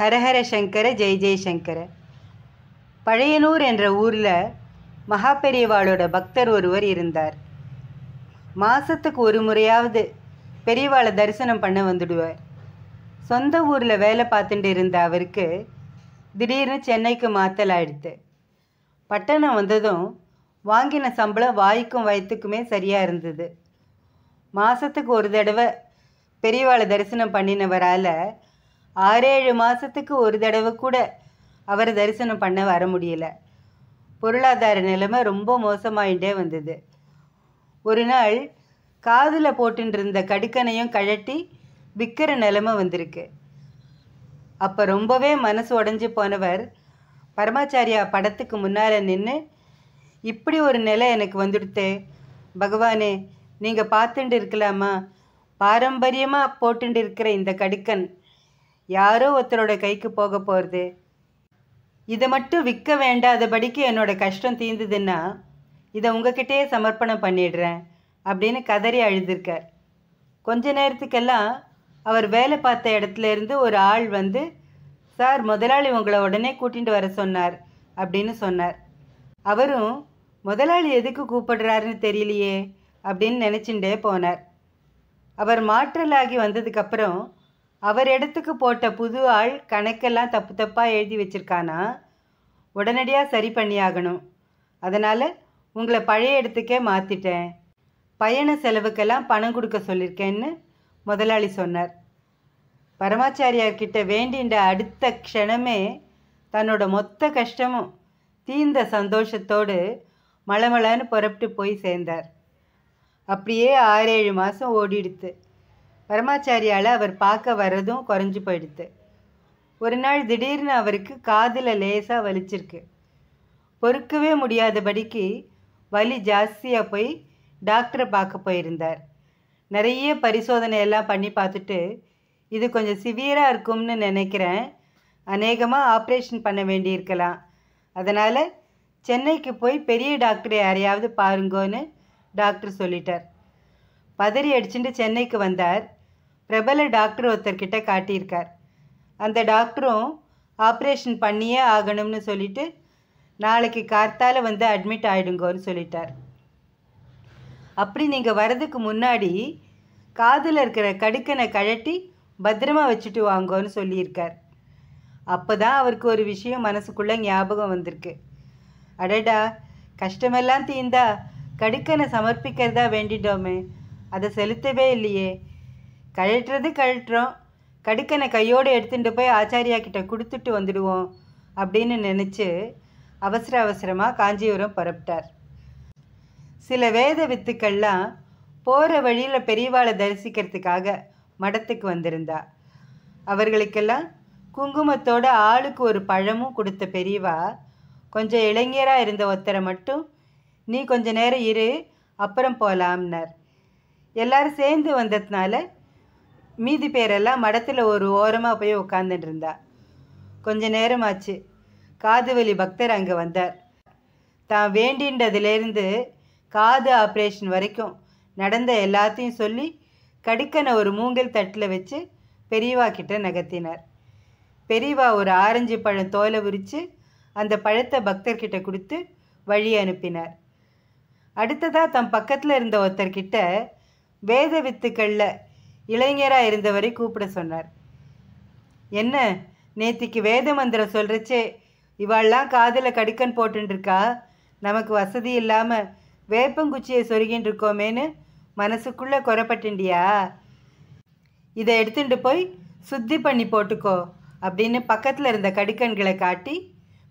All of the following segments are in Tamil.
ஹரஹர சங்கர ஜெய் ஜெய்சங்கர பழையனூர் என்ற ஊரில் மகா பெரியவாளோட பக்தர் ஒருவர் இருந்தார் மாதத்துக்கு ஒரு முறையாவது பெரியவாளை தரிசனம் பண்ண வந்துடுவார் சொந்த ஊரில் வேலை பார்த்துட்டு இருந்த அவருக்கு திடீர்னு சென்னைக்கு ஆயிடுத்து பட்டணம் வந்ததும் வாங்கின சம்பளம் வாய்க்கும் வயிற்றுக்குமே சரியாக இருந்தது மாதத்துக்கு ஒரு தடவை பெரியவாளை தரிசனம் பண்ணினவரால் ஆறேழு மாதத்துக்கு ஒரு தடவை கூட அவரை தரிசனம் பண்ண வர முடியல பொருளாதார நிலைமை ரொம்ப மோசமாயிட்டே வந்தது ஒரு நாள் காதில் போட்டுருந்த கடுக்கனையும் கழட்டி விற்கிற நிலமை வந்திருக்கு அப்போ ரொம்பவே மனசு உடஞ்சி போனவர் பரமாச்சாரியா படத்துக்கு முன்னால் நின்று இப்படி ஒரு நிலை எனக்கு வந்துடுத்து பகவானே நீங்கள் பார்த்துட்டு இருக்கலாமா பாரம்பரியமாக போட்டுட்டு இருக்கிற இந்த கடுக்கன் யாரோ ஒருத்தரோட கைக்கு போக போகிறது இதை மட்டும் விற்க வேண்டாதபடிக்கு என்னோட கஷ்டம் தீர்ந்ததுன்னா இதை உங்ககிட்டயே சமர்ப்பணம் பண்ணிடுறேன் அப்படின்னு கதறி அழுதிருக்கார் கொஞ்ச நேரத்துக்கெல்லாம் அவர் வேலை பார்த்த இடத்துல இருந்து ஒரு ஆள் வந்து சார் முதலாளி உங்களை உடனே கூட்டிகிட்டு வர சொன்னார் அப்படின்னு சொன்னார் அவரும் முதலாளி எதுக்கு கூப்பிடுறாருன்னு தெரியலையே அப்படின்னு நினச்சிண்டே போனார் அவர் மாற்றலாகி வந்ததுக்கப்புறம் அவர் இடத்துக்கு போட்ட புது ஆள் கணக்கெல்லாம் தப்பு தப்பாக எழுதி வச்சுருக்கானா உடனடியாக சரி பண்ணியாகணும் அதனால் உங்களை பழைய இடத்துக்கே மாற்றிட்டேன் பயண செலவுக்கெல்லாம் பணம் கொடுக்க சொல்லியிருக்கேன்னு முதலாளி சொன்னார் பரமாச்சாரியார்கிட்ட வேண்டின்ற அடுத்த க்ஷணமே தன்னோட மொத்த கஷ்டமும் தீந்த சந்தோஷத்தோடு மளமளன்னு புறப்பட்டு போய் சேர்ந்தார் அப்படியே ஆறேழு மாதம் ஓடிடுத்து பரமாச்சாரியால் அவர் பார்க்க வர்றதும் குறைஞ்சி போயிடுது ஒரு நாள் திடீர்னு அவருக்கு காதில் லேசாக வலிச்சிருக்கு பொறுக்கவே முடியாதபடிக்கு வலி ஜாஸ்தியாக போய் டாக்டரை பார்க்க போயிருந்தார் நிறைய பரிசோதனை எல்லாம் பண்ணி பார்த்துட்டு இது கொஞ்சம் சிவியராக இருக்கும்னு நினைக்கிறேன் அநேகமாக ஆப்ரேஷன் பண்ண வேண்டியிருக்கலாம் அதனால் சென்னைக்கு போய் பெரிய டாக்டர் யாரையாவது பாருங்கோன்னு டாக்டர் சொல்லிட்டார் பதறி அடிச்சுட்டு சென்னைக்கு வந்தார் பிரபல டாக்டர் ஒருத்தர்கிட்ட காட்டியிருக்கார் அந்த டாக்டரும் ஆப்ரேஷன் பண்ணியே ஆகணும்னு சொல்லிட்டு நாளைக்கு கார்த்தால வந்து அட்மிட் ஆகிடுங்கன்னு சொல்லிட்டார் அப்படி நீங்கள் வரதுக்கு முன்னாடி காதில் இருக்கிற கடுக்கனை கழட்டி பத்திரமா வச்சுட்டு வாங்கன்னு சொல்லியிருக்கார் அப்போ தான் அவருக்கு ஒரு விஷயம் மனசுக்குள்ளே ஞாபகம் வந்திருக்கு அடடா கஷ்டமெல்லாம் தீந்தா கடுக்கனை சமர்ப்பிக்கிறதா வேண்டிட்டோமே அதை செலுத்தவே இல்லையே கழட்டுறது கழட்டுறோம் கடுக்கனை கையோடு எடுத்துகிட்டு போய் ஆச்சாரியா கிட்ட கொடுத்துட்டு வந்துடுவோம் அப்படின்னு நினச்சி அவசர அவசரமாக காஞ்சிபுரம் புறப்பட்டார் சில வேத வித்துக்கள்லாம் போகிற வழியில் பெரியவாளை தரிசிக்கிறதுக்காக மடத்துக்கு வந்திருந்தா அவர்களுக்கெல்லாம் குங்குமத்தோட ஆளுக்கு ஒரு பழமும் கொடுத்த பெரியவா கொஞ்சம் இளைஞராக இருந்த ஒருத்தரை மட்டும் நீ கொஞ்ச நேரம் இரு அப்புறம் போகலாம்னார் எல்லாரும் சேர்ந்து வந்ததுனால மீதி பேரெல்லாம் மடத்தில் ஒரு ஓரமாக போய் உட்காந்துட்டு இருந்தா கொஞ்ச நேரமாச்சு காதுவலி பக்தர் அங்கே வந்தார் தான் வேண்டின்றதுலேருந்து காது ஆப்ரேஷன் வரைக்கும் நடந்த எல்லாத்தையும் சொல்லி கடிக்கனை ஒரு மூங்கில் தட்டில் வச்சு பெரியவா கிட்ட நகர்த்தினார் பெரியவா ஒரு ஆரஞ்சு பழம் தோலை உரித்து அந்த பழத்தை பக்தர்கிட்ட கொடுத்து வழி அனுப்பினார் அடுத்ததாக தம் பக்கத்தில் இருந்த ஒருத்தர்கிட்ட வேத வித்துக்களில் இளைஞராக இருந்தவரை கூப்பிட சொன்னார் என்ன நேத்திக்கு வேத மந்திரம் சொல்கிறச்சே இவாள்லாம் காதில் கடுக்கன் போட்டுருக்கா நமக்கு வசதி இல்லாமல் வேப்பங்குச்சியை சொருகின்னு மனசுக்குள்ளே குறப்பட்டுண்டியா இதை எடுத்துட்டு போய் சுத்தி பண்ணி போட்டுக்கோ அப்படின்னு பக்கத்தில் இருந்த கடுக்கண்களை காட்டி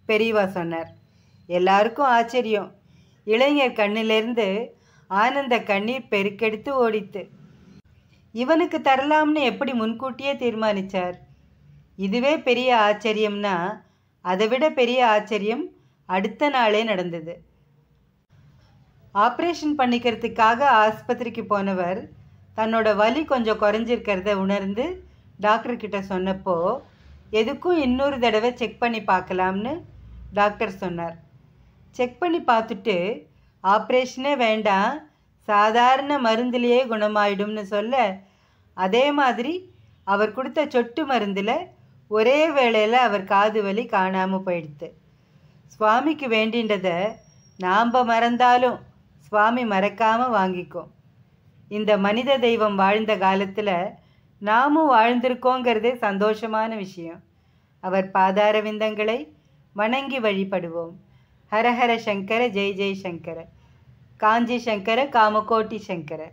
பெரியவா சொன்னார் எல்லாருக்கும் ஆச்சரியம் இளைஞர் கண்ணிலிருந்து ஆனந்த கண்ணீர் பெருக்கெடுத்து ஓடித்து இவனுக்கு தரலாம்னு எப்படி முன்கூட்டியே தீர்மானித்தார் இதுவே பெரிய ஆச்சரியம்னா அதை விட பெரிய ஆச்சரியம் அடுத்த நாளே நடந்தது ஆப்ரேஷன் பண்ணிக்கிறதுக்காக ஆஸ்பத்திரிக்கு போனவர் தன்னோட வலி கொஞ்சம் குறைஞ்சிருக்கிறத உணர்ந்து டாக்டர்கிட்ட சொன்னப்போ எதுக்கும் இன்னொரு தடவை செக் பண்ணி பார்க்கலாம்னு டாக்டர் சொன்னார் செக் பண்ணி பார்த்துட்டு ஆப்ரேஷனே வேண்டாம் சாதாரண மருந்திலேயே குணமாயிடும்னு சொல்ல அதே மாதிரி அவர் கொடுத்த சொட்டு மருந்தில் ஒரே வேளையில் அவர் காது வலி காணாமல் போயிடுது சுவாமிக்கு வேண்டின்றதை நாம் மறந்தாலும் சுவாமி மறக்காமல் வாங்கிக்கும் இந்த மனித தெய்வம் வாழ்ந்த காலத்தில் நாமும் வாழ்ந்திருக்கோங்கிறதே சந்தோஷமான விஷயம் அவர் பாதார விந்தங்களை வணங்கி வழிபடுவோம் ஹரஹர சங்கர ஜெய் ஜெய் சங்கர काजी शंकर कामकोटि शंकर